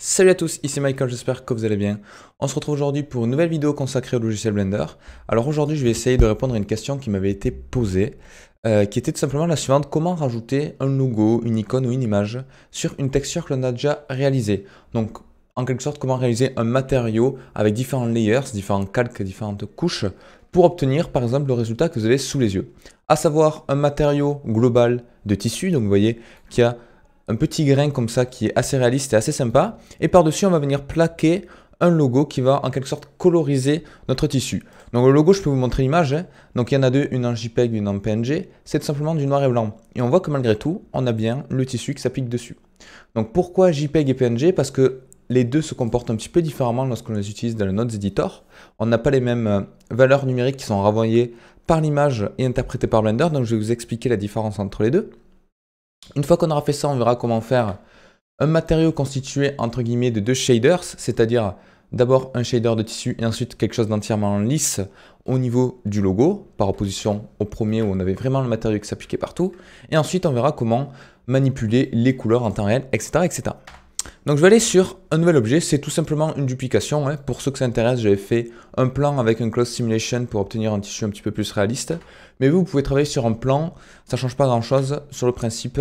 Salut à tous, ici Michael, j'espère que vous allez bien. On se retrouve aujourd'hui pour une nouvelle vidéo consacrée au logiciel Blender. Alors aujourd'hui, je vais essayer de répondre à une question qui m'avait été posée, euh, qui était tout simplement la suivante. Comment rajouter un logo, une icône ou une image sur une texture que l'on a déjà réalisée Donc, en quelque sorte, comment réaliser un matériau avec différents layers, différents calques, différentes couches, pour obtenir par exemple le résultat que vous avez sous les yeux. À savoir un matériau global de tissu, donc vous voyez qu'il y a un petit grain comme ça qui est assez réaliste et assez sympa. Et par-dessus, on va venir plaquer un logo qui va en quelque sorte coloriser notre tissu. Donc le logo, je peux vous montrer l'image. Hein. Donc il y en a deux, une en JPEG, une en PNG. C'est simplement du noir et blanc. Et on voit que malgré tout, on a bien le tissu qui s'applique dessus. Donc pourquoi JPEG et PNG Parce que les deux se comportent un petit peu différemment lorsqu'on les utilise dans le Notes Editor. On n'a pas les mêmes euh, valeurs numériques qui sont renvoyées par l'image et interprétées par Blender. Donc je vais vous expliquer la différence entre les deux. Une fois qu'on aura fait ça, on verra comment faire un matériau constitué entre guillemets de deux shaders, c'est-à-dire d'abord un shader de tissu et ensuite quelque chose d'entièrement lisse au niveau du logo, par opposition au premier où on avait vraiment le matériau qui s'appliquait partout. Et ensuite, on verra comment manipuler les couleurs en temps réel, etc. etc. Donc je vais aller sur un nouvel objet, c'est tout simplement une duplication. Hein. Pour ceux que ça intéresse, j'avais fait un plan avec un close simulation pour obtenir un tissu un petit peu plus réaliste. Mais vous, vous pouvez travailler sur un plan, ça ne change pas grand chose sur le principe.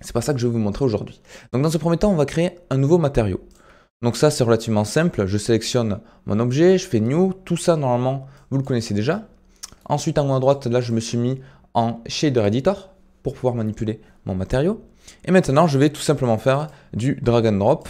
C'est pas ça que je vais vous montrer aujourd'hui. Donc dans ce premier temps, on va créer un nouveau matériau. Donc ça, c'est relativement simple. Je sélectionne mon objet, je fais New. Tout ça, normalement, vous le connaissez déjà. Ensuite, en haut à droite, là, je me suis mis en Shader Editor pour pouvoir manipuler mon matériau. Et maintenant, je vais tout simplement faire du drag and drop.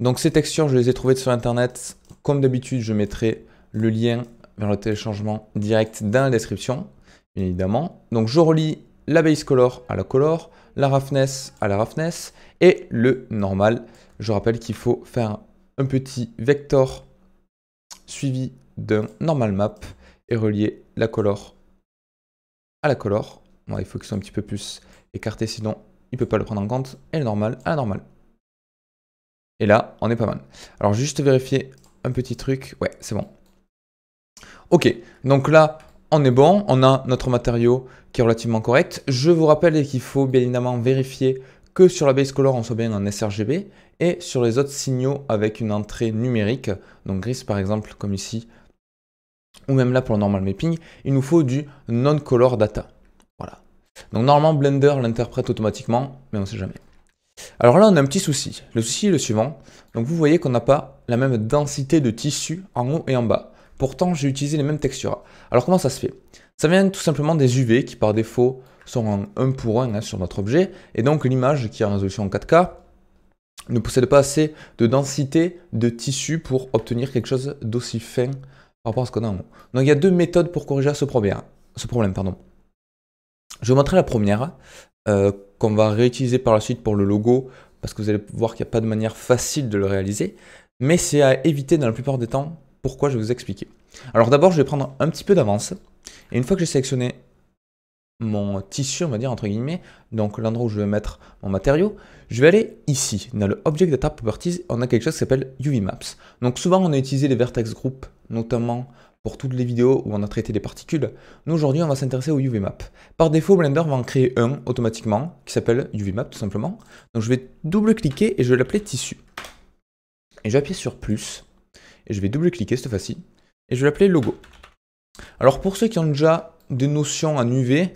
Donc ces textures, je les ai trouvées sur Internet. Comme d'habitude, je mettrai le lien vers le téléchargement direct dans la description, bien évidemment. Donc je relie la base color à la color, la roughness à la roughness et le normal. Je rappelle qu'il faut faire un petit vector suivi d'un normal map et relier la color à la color. il faut qu'ils soient un petit peu plus écartés sinon il ne peut pas le prendre en compte, le normal, à normal. Et là, on est pas mal. Alors juste vérifier un petit truc, ouais, c'est bon. Ok, donc là, on est bon, on a notre matériau qui est relativement correct. Je vous rappelle qu'il faut bien évidemment vérifier que sur la base color, on soit bien en sRGB et sur les autres signaux avec une entrée numérique, donc gris par exemple, comme ici, ou même là pour le normal mapping, il nous faut du non-color data. Donc normalement Blender l'interprète automatiquement, mais on ne sait jamais. Alors là on a un petit souci. Le souci est le suivant. Donc vous voyez qu'on n'a pas la même densité de tissu en haut et en bas. Pourtant j'ai utilisé les mêmes textures. Alors comment ça se fait Ça vient tout simplement des UV qui par défaut sont en 1 pour 1 hein, sur notre objet. Et donc l'image qui est en résolution en 4K ne possède pas assez de densité de tissu pour obtenir quelque chose d'aussi fin par rapport à ce qu'on a en haut. Donc il y a deux méthodes pour corriger ce problème. Ce problème pardon. Je vais vous montrer la première euh, qu'on va réutiliser par la suite pour le logo parce que vous allez voir qu'il n'y a pas de manière facile de le réaliser, mais c'est à éviter dans la plupart des temps. Pourquoi je vais vous expliquer. Alors d'abord, je vais prendre un petit peu d'avance et une fois que j'ai sélectionné mon tissu, on va dire entre guillemets, donc l'endroit où je vais mettre mon matériau, je vais aller ici, dans le Object Data Properties, on a quelque chose qui s'appelle UV Maps. Donc souvent on a utilisé les vertex group, notamment pour toutes les vidéos où on a traité des particules, nous aujourd'hui on va s'intéresser au UV map. Par défaut, Blender va en créer un automatiquement qui s'appelle UV map tout simplement. Donc je vais double-cliquer et je vais l'appeler tissu. Et j'appuie sur plus et je vais double-cliquer cette fois-ci et je vais l'appeler logo. Alors pour ceux qui ont déjà des notions en UV,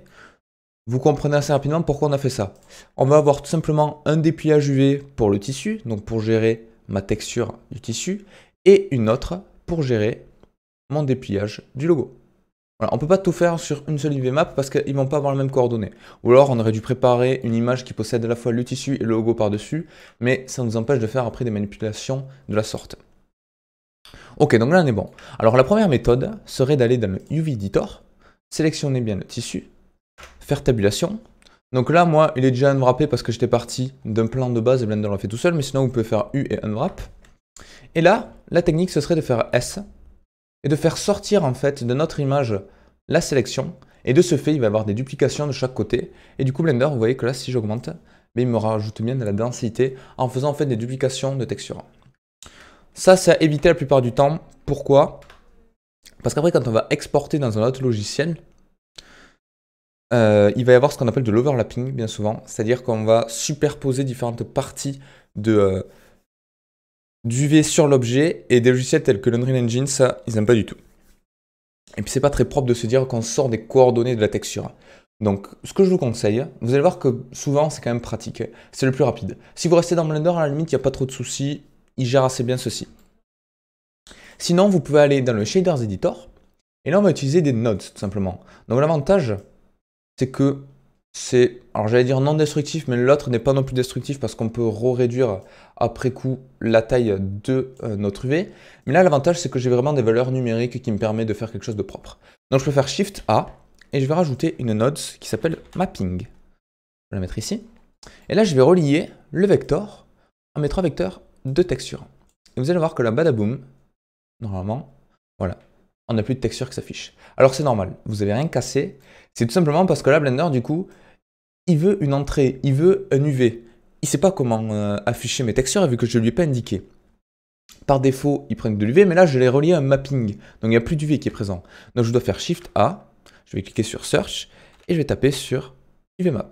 vous comprenez assez rapidement pourquoi on a fait ça. On va avoir tout simplement un dépliage UV pour le tissu, donc pour gérer ma texture du tissu, et une autre pour gérer mon dépliage du logo. on ne peut pas tout faire sur une seule map parce qu'ils ne vont pas avoir les mêmes coordonnées. Ou alors on aurait dû préparer une image qui possède à la fois le tissu et le logo par-dessus, mais ça nous empêche de faire après des manipulations de la sorte. Ok, donc là on est bon. Alors la première méthode serait d'aller dans le UV Editor, sélectionner bien le tissu, faire tabulation. Donc là, moi, il est déjà unwrappé parce que j'étais parti d'un plan de base et Blender l'a fait tout seul, mais sinon vous pouvez faire U et unwrap. Et là, la technique ce serait de faire S, et de faire sortir en fait de notre image la sélection. Et de ce fait, il va avoir des duplications de chaque côté. Et du coup, Blender, vous voyez que là, si j'augmente, mais il me rajoute bien de la densité en faisant en fait des duplications de textures. Ça, c'est à éviter la plupart du temps. Pourquoi Parce qu'après, quand on va exporter dans un autre logiciel, euh, il va y avoir ce qu'on appelle de l'overlapping bien souvent, c'est-à-dire qu'on va superposer différentes parties de, euh, du V sur l'objet et des logiciels tels que l'Unreal Engine, ça, ils n'aiment pas du tout. Et puis c'est pas très propre de se dire qu'on sort des coordonnées de la texture. Donc ce que je vous conseille, vous allez voir que souvent c'est quand même pratique, c'est le plus rapide. Si vous restez dans Blender, à la limite, il n'y a pas trop de soucis, il gère assez bien ceci. Sinon, vous pouvez aller dans le Shaders Editor, et là on va utiliser des nodes tout simplement. Donc l'avantage, c'est que c'est, alors j'allais dire non destructif, mais l'autre n'est pas non plus destructif parce qu'on peut réduire après coup la taille de euh, notre UV. Mais là, l'avantage, c'est que j'ai vraiment des valeurs numériques qui me permettent de faire quelque chose de propre. Donc je peux faire Shift A et je vais rajouter une node qui s'appelle Mapping. Je vais la mettre ici. Et là, je vais relier le vecteur à mes trois vecteurs de texture. Et vous allez voir que là, badaboum, normalement, voilà, on n'a plus de texture qui s'affiche. Alors c'est normal, vous n'avez rien cassé. C'est tout simplement parce que là, Blender, du coup, il veut une entrée, il veut un UV. Il ne sait pas comment euh, afficher mes textures vu que je ne lui ai pas indiqué. Par défaut, il prend de l'UV, mais là, je l'ai relié à un mapping. Donc, il n'y a plus d'UV qui est présent. Donc, je dois faire Shift A, je vais cliquer sur Search, et je vais taper sur UV Map.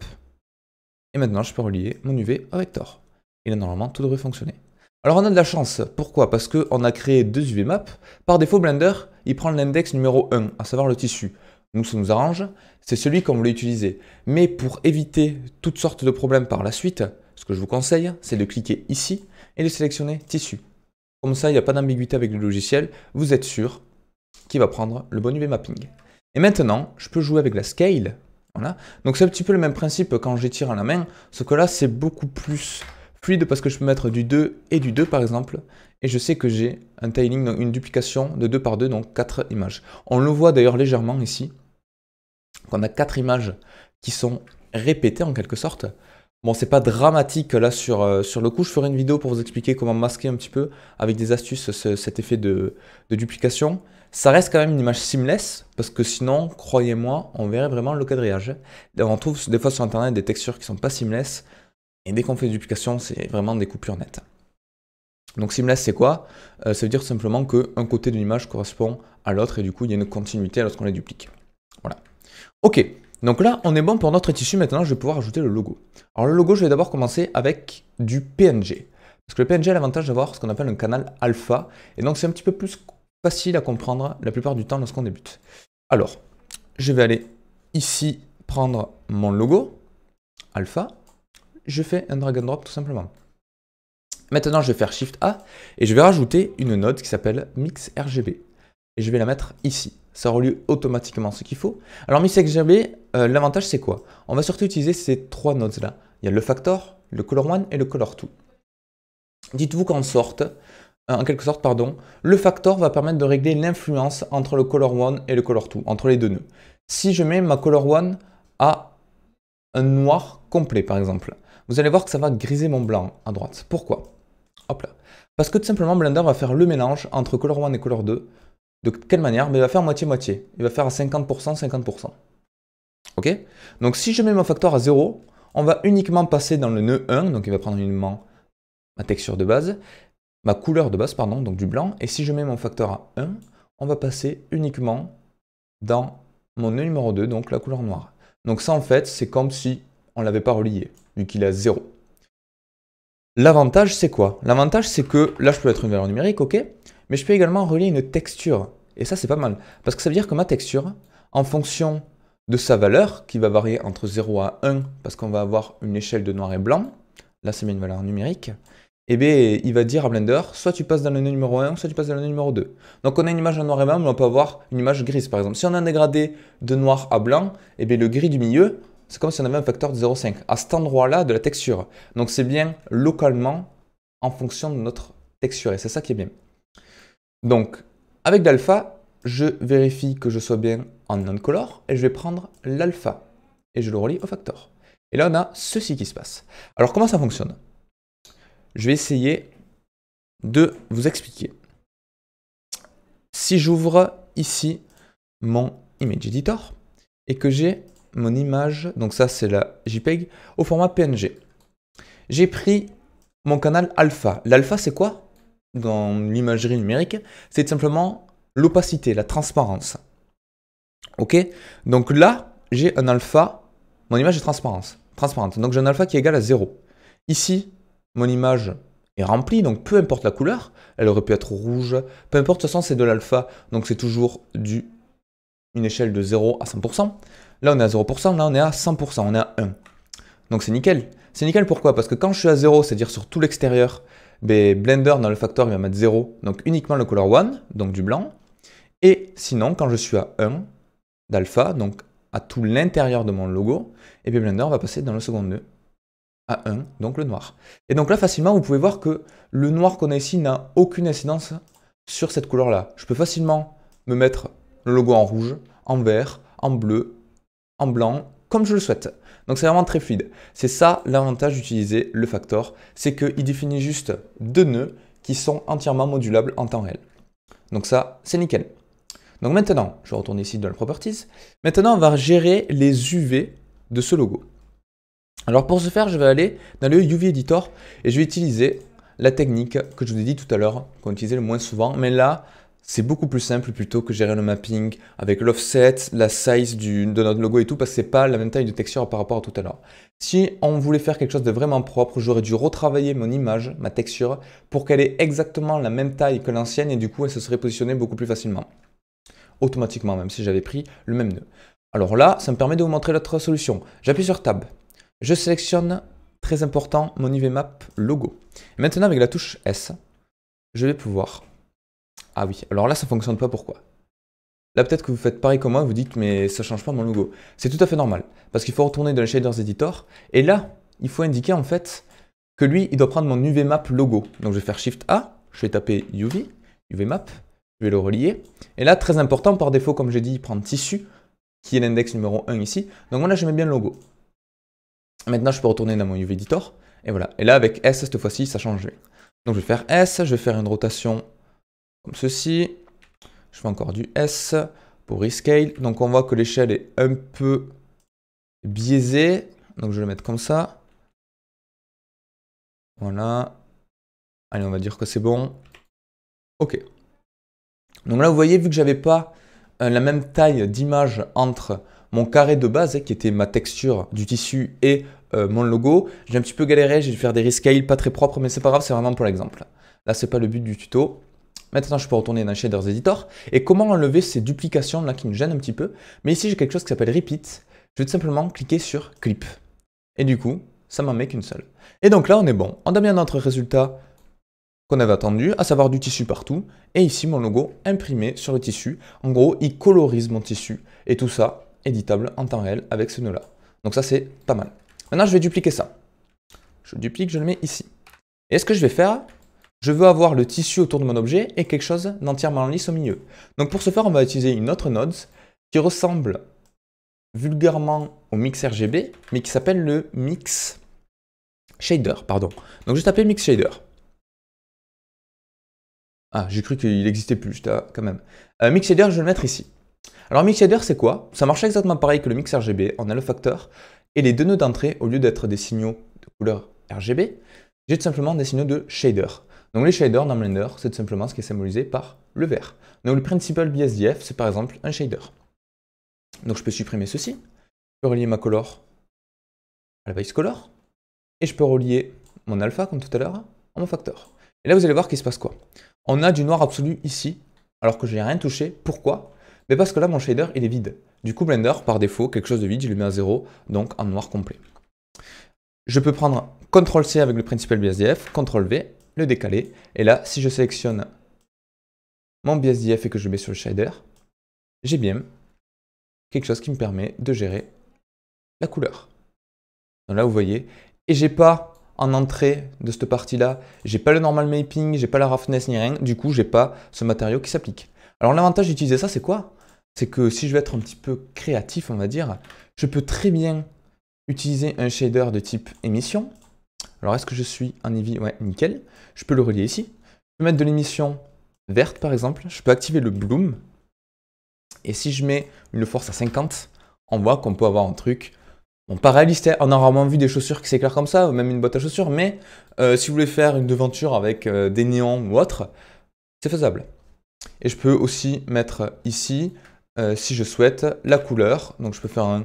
Et maintenant, je peux relier mon UV au Vector. Et là, normalement, tout devrait fonctionner. Alors, on a de la chance. Pourquoi Parce qu'on a créé deux UV Maps. Par défaut, Blender, il prend l'index numéro 1, à savoir le tissu nous ça nous arrange, c'est celui qu'on voulait utiliser. Mais pour éviter toutes sortes de problèmes par la suite, ce que je vous conseille, c'est de cliquer ici et de sélectionner tissu. Comme ça, il n'y a pas d'ambiguïté avec le logiciel, vous êtes sûr qu'il va prendre le bon UV mapping. Et maintenant, je peux jouer avec la scale. Voilà. Donc c'est un petit peu le même principe quand j'étire à la main, sauf que là, c'est beaucoup plus fluide parce que je peux mettre du 2 et du 2 par exemple, et je sais que j'ai un tiling, donc une duplication de 2 par 2, donc 4 images. On le voit d'ailleurs légèrement ici, qu'on a 4 images qui sont répétées en quelque sorte. Bon, c'est pas dramatique là euh, sur, le coup, je ferai une vidéo pour vous expliquer comment masquer un petit peu avec des astuces cet effet de, de duplication. Ça reste quand même une image seamless, parce que sinon, croyez-moi, on verrait vraiment le quadrillage. On trouve des fois sur internet des textures qui sont pas seamless, et dès qu'on fait des duplications, c'est vraiment des coupures nettes. Donc simless, c'est quoi euh, Ça veut dire simplement qu'un côté de l'image correspond à l'autre et du coup, il y a une continuité lorsqu'on les duplique. Voilà. Ok, donc là, on est bon pour notre tissu. Maintenant, je vais pouvoir ajouter le logo. Alors le logo, je vais d'abord commencer avec du PNG. Parce que le PNG a l'avantage d'avoir ce qu'on appelle un canal alpha. Et donc, c'est un petit peu plus facile à comprendre la plupart du temps lorsqu'on débute. Alors, je vais aller ici prendre mon logo, alpha je fais un drag and drop tout simplement. Maintenant, je vais faire Shift A et je vais rajouter une note qui s'appelle Mix RGB. Et je vais la mettre ici. Ça aura lieu automatiquement ce qu'il faut. Alors, MixRGB, euh, l'avantage c'est quoi On va surtout utiliser ces trois notes là. Il y a le Factor, le Color One et le Color Two. Dites-vous qu'en sorte, euh, en quelque sorte, pardon, le factor va permettre de régler l'influence entre le color One et le color Two, entre les deux nœuds. Si je mets ma color One à un noir complet, par exemple, vous allez voir que ça va griser mon blanc à droite. Pourquoi Hop là. Parce que tout simplement, Blender va faire le mélange entre Color 1 et Color 2. De quelle manière Mais il va faire moitié-moitié. Il va faire à 50%, 50%. Ok Donc si je mets mon facteur à 0, on va uniquement passer dans le nœud 1, donc il va prendre uniquement ma texture de base, ma couleur de base, pardon, donc du blanc. Et si je mets mon facteur à 1, on va passer uniquement dans mon nœud numéro 2, donc la couleur noire. Donc ça, en fait, c'est comme si on ne l'avait pas relié vu qu'il a 0. L'avantage, c'est quoi L'avantage, c'est que là, je peux mettre une valeur numérique, ok, mais je peux également relier une texture. Et ça, c'est pas mal, parce que ça veut dire que ma texture, en fonction de sa valeur, qui va varier entre 0 à 1, parce qu'on va avoir une échelle de noir et blanc, là, c'est bien une valeur numérique, et eh bien, il va dire à Blender, soit tu passes dans le numéro 1, soit tu passes dans le numéro 2. Donc on a une image en noir et blanc, mais on peut avoir une image grise, par exemple. Si on a un dégradé de noir à blanc, et eh bien le gris du milieu, c'est comme si on avait un facteur de 0,5 à cet endroit-là de la texture. Donc c'est bien localement en fonction de notre texture et c'est ça qui est bien. Donc avec l'alpha, je vérifie que je sois bien en non-color et je vais prendre l'alpha et je le relie au facteur. Et là, on a ceci qui se passe. Alors comment ça fonctionne Je vais essayer de vous expliquer. Si j'ouvre ici mon image editor et que j'ai mon image, donc ça c'est la JPEG, au format PNG. J'ai pris mon canal alpha. L'alpha c'est quoi dans l'imagerie numérique C'est simplement l'opacité, la transparence. Ok Donc là, j'ai un alpha, mon image est transparente. Donc j'ai un alpha qui est égal à 0. Ici, mon image est remplie, donc peu importe la couleur, elle aurait pu être rouge, peu importe, de toute façon c'est de l'alpha, donc c'est toujours du une échelle de 0 à 100%. Là, on est à 0%, là, on est à 100%, on est à 1. Donc c'est nickel. C'est nickel pourquoi Parce que quand je suis à 0, c'est-à-dire sur tout l'extérieur, ben, Blender dans le facteur il va mettre 0, donc uniquement le color 1, donc du blanc. Et sinon, quand je suis à 1 d'alpha, donc à tout l'intérieur de mon logo, et eh bien Blender va passer dans le second nœud à 1, donc le noir. Et donc là, facilement, vous pouvez voir que le noir qu'on a ici n'a aucune incidence sur cette couleur-là. Je peux facilement me mettre le logo en rouge, en vert, en bleu, en blanc comme je le souhaite. Donc c'est vraiment très fluide. C'est ça l'avantage d'utiliser le factor, c'est qu'il définit juste deux nœuds qui sont entièrement modulables en temps réel. Donc ça, c'est nickel. Donc maintenant, je retourne ici dans le Properties. Maintenant, on va gérer les UV de ce logo. Alors pour ce faire, je vais aller dans le UV Editor et je vais utiliser la technique que je vous ai dit tout à l'heure, qu'on utilisait le moins souvent. Mais là, c'est beaucoup plus simple plutôt que gérer le mapping avec l'offset, la size de notre logo et tout, parce que c'est pas la même taille de texture par rapport à tout à l'heure. Si on voulait faire quelque chose de vraiment propre, j'aurais dû retravailler mon image, ma texture, pour qu'elle ait exactement la même taille que l'ancienne et du coup elle se serait positionnée beaucoup plus facilement. Automatiquement, même si j'avais pris le même nœud. Alors là, ça me permet de vous montrer l'autre solution. J'appuie sur Tab. Je sélectionne, très important, mon IVMAP logo. maintenant avec la touche S, je vais pouvoir ah oui, alors là, ça fonctionne pas, pourquoi Là, peut-être que vous faites pareil comme moi, vous dites, mais ça change pas mon logo. C'est tout à fait normal, parce qu'il faut retourner dans le shaders editor, et là, il faut indiquer en fait que lui, il doit prendre mon UV map logo. Donc je vais faire Shift A, je vais taper UV, map, je vais le relier. Et là, très important, par défaut, comme j'ai dit, il prend tissu, qui est l'index numéro 1 ici. Donc moi, là, je mets bien le logo. Maintenant, je peux retourner dans mon UV Editor. Et voilà. Et là, avec S, cette fois-ci, ça change. Donc je vais faire S, je vais faire une rotation comme ceci. Je fais encore du S pour rescale. Donc on voit que l'échelle est un peu biaisée. Donc je vais le mettre comme ça. Voilà. Allez, on va dire que c'est bon. Ok. Donc là, vous voyez, vu que j'avais pas euh, la même taille d'image entre mon carré de base, hein, qui était ma texture du tissu, et euh, mon logo, j'ai un petit peu galéré, j'ai dû faire des rescales pas très propres, mais c'est pas grave, c'est vraiment pour l'exemple. Là, c'est pas le but du tuto. Maintenant, je peux retourner dans Shaders Editor. Et comment enlever ces duplications là qui nous gênent un petit peu Mais ici, j'ai quelque chose qui s'appelle Repeat. Je vais tout simplement cliquer sur Clip. Et du coup, ça m'en met qu'une seule. Et donc là, on est bon. On a bien notre résultat qu'on avait attendu, à savoir du tissu partout, et ici mon logo imprimé sur le tissu. En gros, il colorise mon tissu, et tout ça éditable en temps réel avec ce nœud-là. Donc ça, c'est pas mal. Maintenant, je vais dupliquer ça. Je duplique, je le mets ici. Et ce que je vais faire, je veux avoir le tissu autour de mon objet et quelque chose d'entièrement lisse au milieu. Donc pour ce faire, on va utiliser une autre node qui ressemble vulgairement au mix RGB, mais qui s'appelle le mix shader, pardon. Donc je vais taper mix shader. Ah, j'ai cru qu'il n'existait plus, quand même. un euh, mix shader, je vais le mettre ici. Alors mix shader, c'est quoi Ça marche exactement pareil que le mix RGB. On a le facteur et les deux nœuds d'entrée, au lieu d'être des signaux de couleur RGB, j'ai tout simplement des signaux de shader. Donc les shaders dans Blender, c'est tout simplement ce qui est symbolisé par le vert. Donc le principal BSDF, c'est par exemple un shader. Donc je peux supprimer ceci, je peux relier ma color à la base color, et je peux relier mon alpha, comme tout à l'heure, à mon facteur. Et là, vous allez voir qu'il se passe quoi. On a du noir absolu ici, alors que je n'ai rien touché. Pourquoi Mais Parce que là, mon shader, il est vide. Du coup, Blender, par défaut, quelque chose de vide, je le mets à 0, donc en noir complet. Je peux prendre CTRL-C avec le principal BSDF, CTRL-V, le décaler. Et là, si je sélectionne mon BSDF et que je mets sur le shader, j'ai bien quelque chose qui me permet de gérer la couleur. là, vous voyez. Et j'ai pas en entrée de cette partie-là, j'ai pas le normal mapping, j'ai pas la roughness ni rien, du coup j'ai pas ce matériau qui s'applique. Alors l'avantage d'utiliser ça c'est quoi C'est que si je veux être un petit peu créatif on va dire, je peux très bien utiliser un shader de type émission, alors, est-ce que je suis un EV Ouais, nickel. Je peux le relier ici. Je peux mettre de l'émission verte, par exemple. Je peux activer le bloom. Et si je mets une force à 50, on voit qu'on peut avoir un truc Bon, pas réaliste, hein. on a rarement vu des chaussures qui s'éclairent comme ça, ou même une boîte à chaussures, mais euh, si vous voulez faire une devanture avec euh, des néons ou autre, c'est faisable. Et je peux aussi mettre ici, euh, si je souhaite, la couleur. Donc je peux faire un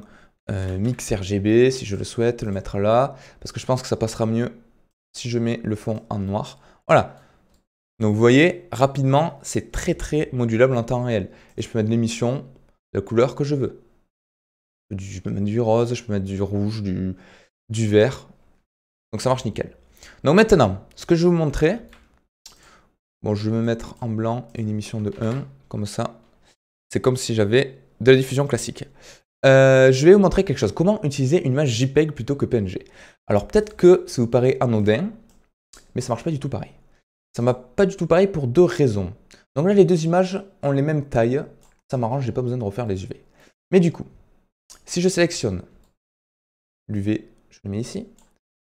euh, mix RGB si je le souhaite, le mettre là, parce que je pense que ça passera mieux si je mets le fond en noir. Voilà. Donc vous voyez, rapidement, c'est très très modulable en temps réel. Et je peux mettre l'émission de la couleur que je veux. Je peux mettre du rose, je peux mettre du rouge, du, du vert. Donc ça marche nickel. Donc maintenant, ce que je vais vous montrer, bon je vais me mettre en blanc une émission de 1, comme ça. C'est comme si j'avais de la diffusion classique. Euh, je vais vous montrer quelque chose. Comment utiliser une image JPEG plutôt que PNG Alors peut-être que ça vous paraît anodin, mais ça marche pas du tout pareil. Ça ne m'a pas du tout pareil pour deux raisons. Donc là, les deux images ont les mêmes tailles. Ça m'arrange, j'ai pas besoin de refaire les UV. Mais du coup, si je sélectionne l'UV, je le mets ici,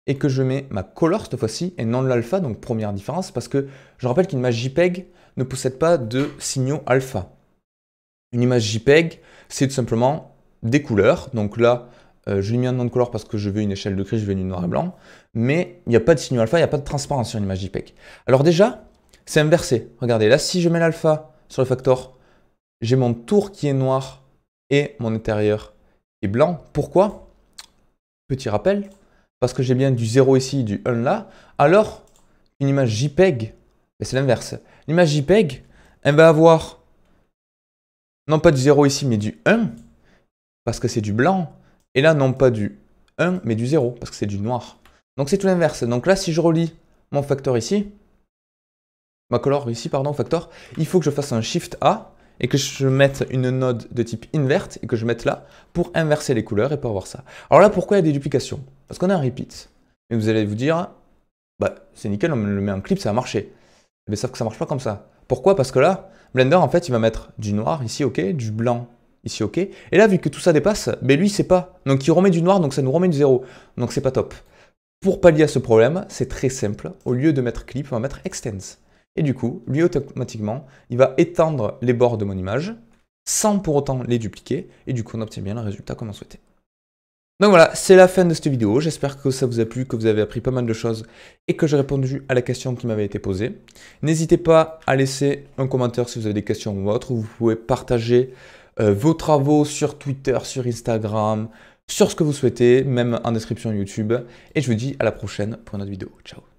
et que je mets ma color cette fois-ci et non l'alpha, donc première différence, parce que je rappelle qu'une image JPEG ne possède pas de signaux alpha. Une image JPEG, c'est tout simplement des couleurs. Donc là, euh, je lui mets un nom de couleur parce que je veux une échelle de gris, je veux du noir et blanc. Mais il n'y a pas de signe alpha, il n'y a pas de transparence sur une image JPEG. Alors déjà, c'est inversé. Regardez, là, si je mets l'alpha sur le factor, j'ai mon tour qui est noir et mon intérieur est blanc. Pourquoi Petit rappel, parce que j'ai bien du 0 ici, du 1 là, alors une image JPEG, ben, c'est l'inverse. L'image JPEG, elle va avoir non pas du 0 ici, mais du 1, parce que c'est du blanc. Et là, non pas du 1, mais du 0, parce que c'est du noir. Donc c'est tout l'inverse. Donc là, si je relis mon facteur ici, ma color ici, pardon, facteur, il faut que je fasse un shift A et que je mette une node de type invert et que je mette là pour inverser les couleurs et pour avoir ça. Alors là, pourquoi il y a des duplications Parce qu'on a un repeat. Et vous allez vous dire, bah c'est nickel, on le met en clip, ça a marché. Mais sauf que ça marche pas comme ça. Pourquoi Parce que là, Blender, en fait, il va mettre du noir ici, ok, du blanc Ici, OK. Et là, vu que tout ça dépasse, mais ben lui, c'est pas. Donc, il remet du noir, donc ça nous remet du zéro. Donc, c'est pas top. Pour pallier à ce problème, c'est très simple. Au lieu de mettre clip, on va mettre extends. Et du coup, lui, automatiquement, il va étendre les bords de mon image sans pour autant les dupliquer. Et du coup, on obtient bien le résultat comme on souhaitait. Donc voilà, c'est la fin de cette vidéo. J'espère que ça vous a plu, que vous avez appris pas mal de choses et que j'ai répondu à la question qui m'avait été posée. N'hésitez pas à laisser un commentaire si vous avez des questions ou autre. Vous pouvez partager euh, vos travaux sur Twitter, sur Instagram, sur ce que vous souhaitez, même en description YouTube. Et je vous dis à la prochaine pour une autre vidéo. Ciao